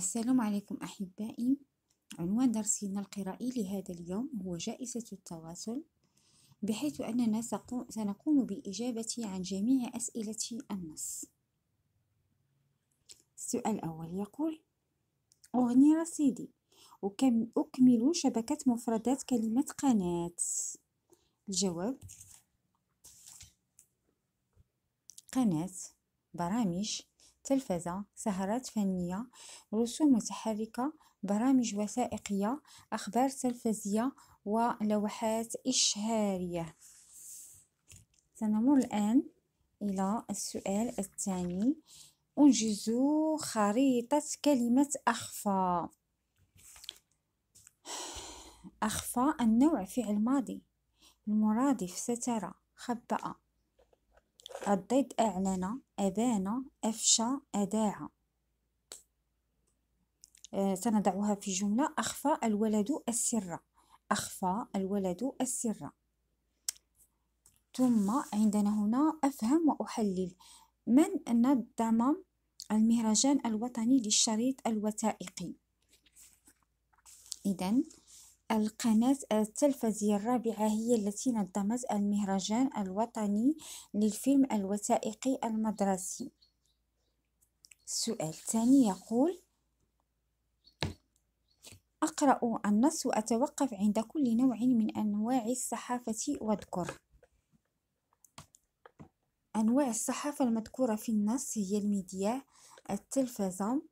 السلام عليكم أحبائي عنوان درسنا القرائي لهذا اليوم هو جائزة التواصل بحيث أننا سنقوم بالإجابة عن جميع أسئلة النص السؤال الأول يقول أغني رصيدي أكمل شبكة مفردات كلمة قناة الجواب قناة برامج تلفزة سهرات فنية رسوم متحركة برامج وثائقية أخبار تلفزية ولوحات إشهارية سنمر الآن إلى السؤال الثاني أنجز خريطة كلمة أخفى أخفى النوع فعل ماضي المرادف سترى خبأ الضد أعلن أبان أفشى أداعى آه، سنضعها في جملة أخفى الولد السر أخفى الولد السر ثم عندنا هنا أفهم وأحلل من نظم المهرجان الوطني للشريط الوثائقي إذا القناة التلفزية الرابعة هي التي نظمت المهرجان الوطني للفيلم الوثائقي المدرسي السؤال الثاني يقول أقرأ النص وأتوقف عند كل نوع من أنواع الصحافة واذكر أنواع الصحافة المذكورة في النص هي الميديا التلفزة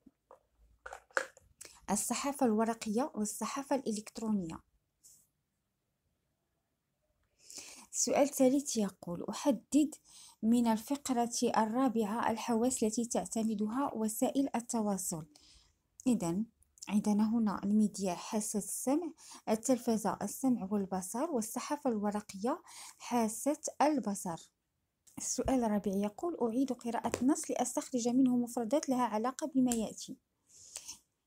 الصحافة الورقية والصحافة الإلكترونية السؤال الثالث يقول أحدد من الفقرة الرابعة الحواس التي تعتمدها وسائل التواصل إذا عندنا هنا الميديا حاسة السمع التلفزة السمع والبصر والصحافة الورقية حاسة البصر السؤال الرابع يقول أعيد قراءة نص لأستخرج منه مفردات لها علاقة بما يأتي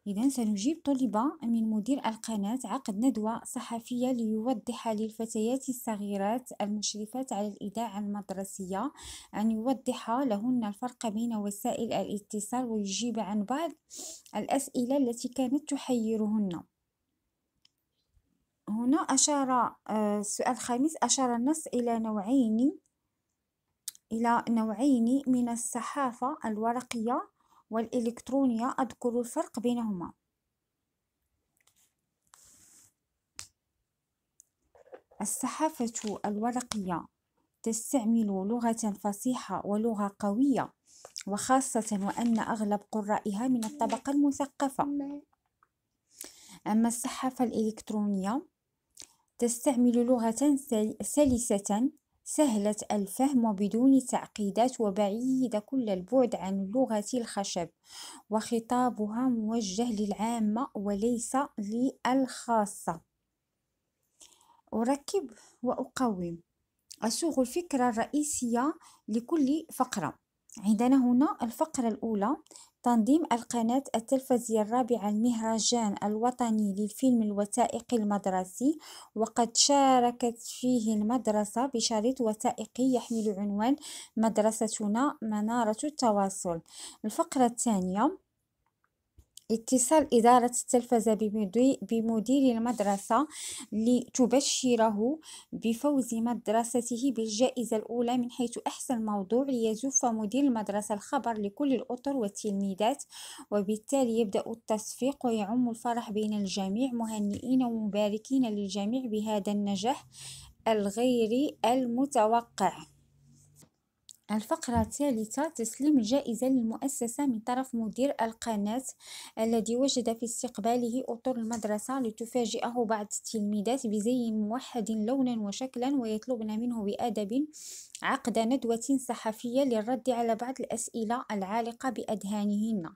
إذا سنجيب طلبة من مدير القناة عقد ندوة صحفية ليوضح للفتيات الصغيرات المشرفات على الإذاعة المدرسية أن يوضح لهن الفرق بين وسائل الاتصال ويجيب عن بعض الأسئلة التي كانت تحيرهن هنا أشار السؤال آه، الخامس أشار النص إلى نوعين إلى نوعين من الصحافة الورقية والإلكترونية أذكر الفرق بينهما الصحافة الورقية تستعمل لغة فصيحة ولغة قوية وخاصة وأن أغلب قرائها من الطبقة المثقفة أما الصحافة الإلكترونية تستعمل لغة سلسة سهلة الفهم وبدون تعقيدات وبعيدة كل البعد عن لغة الخشب وخطابها موجه للعامة وليس للخاصة أركب وأقوم أسوغ الفكرة الرئيسية لكل فقرة عندنا هنا الفقرة الأولى تنظيم القناة التلفزية الرابعة المهرجان الوطني للفيلم الوثائقي المدرسي وقد شاركت فيه المدرسة بشريط وثائقي يحمل عنوان مدرستنا منارة التواصل الفقرة الثانية اتصال إدارة التلفزة بمدير المدرسة لتبشره بفوز مدرسته بالجائزة الأولى من حيث أحسن موضوع ليزف مدير المدرسة الخبر لكل الأطر والتلميذات وبالتالي يبدأ التصفيق ويعم الفرح بين الجميع مهنئين ومباركين للجميع بهذا النجاح الغير المتوقع الفقرة الثالثة تسليم الجائزة للمؤسسة من طرف مدير القناة الذي وجد في استقباله أطر المدرسة لتفاجئه بعض التلميذات بزي موحد لونا وشكلا ويطلبن منه بأدب عقد ندوة صحفية للرد على بعض الأسئلة العالقة بأذهانهن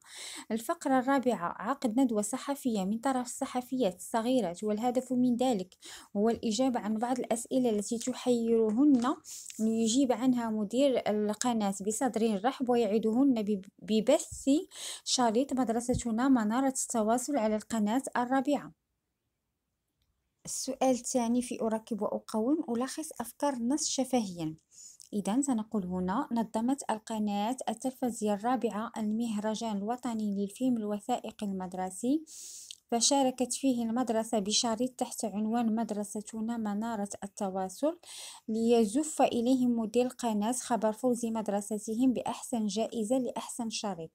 الفقرة الرابعة عقد ندوة صحفية من طرف الصحفيات الصغيرات والهدف من ذلك هو الإجابة عن بعض الأسئلة التي تحيرهن ليجيب عنها مدير القناة بصدر رحب ويعدهن ببث شريط مدرستنا منارة التواصل على القناة الرابعة السؤال الثاني في أركب وأقوم ألخص أفكار النص شفهيا إذا سنقول هنا نظمت القناة التلفزية الرابعة المهرجان الوطني للفيلم الوثائقي المدرسي فشاركت فيه المدرسة بشريط تحت عنوان مدرستنا منارة التواصل ليزف إليه مدير قناة خبر فوز مدرستهم بأحسن جائزة لأحسن شريط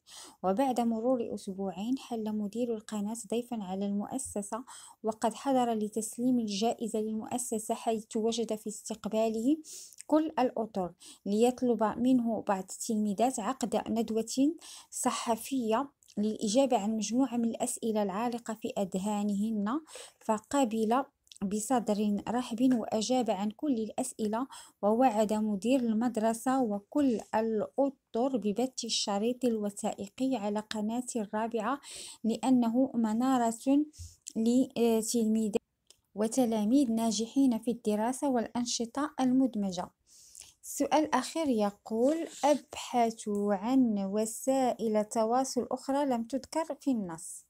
وبعد مرور أسبوعين حل مدير القناة ضيفا على المؤسسة وقد حضر لتسليم الجائزة للمؤسسة حيث وجد في استقباله كل الأطر ليطلب منه بعض التلميذات عقد ندوة صحفية للإجابة عن مجموعة من الأسئلة العالقة في أذهانهن فقبل بصدر رحب وأجاب عن كل الأسئلة ووعد مدير المدرسة وكل الأطر ببث الشريط الوثائقي على قناة الرابعة لأنه منارة لتلميذ وتلاميذ ناجحين في الدراسة والأنشطة المدمجة السؤال الأخير يقول أبحث عن وسائل تواصل أخرى لم تذكر في النص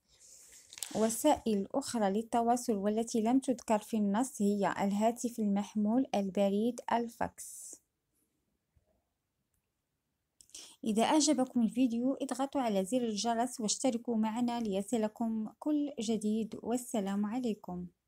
وسائل أخرى للتواصل والتي لم تذكر في النص هي الهاتف المحمول البريد الفاكس إذا أعجبكم الفيديو اضغطوا على زر الجرس واشتركوا معنا ليصلكم كل جديد والسلام عليكم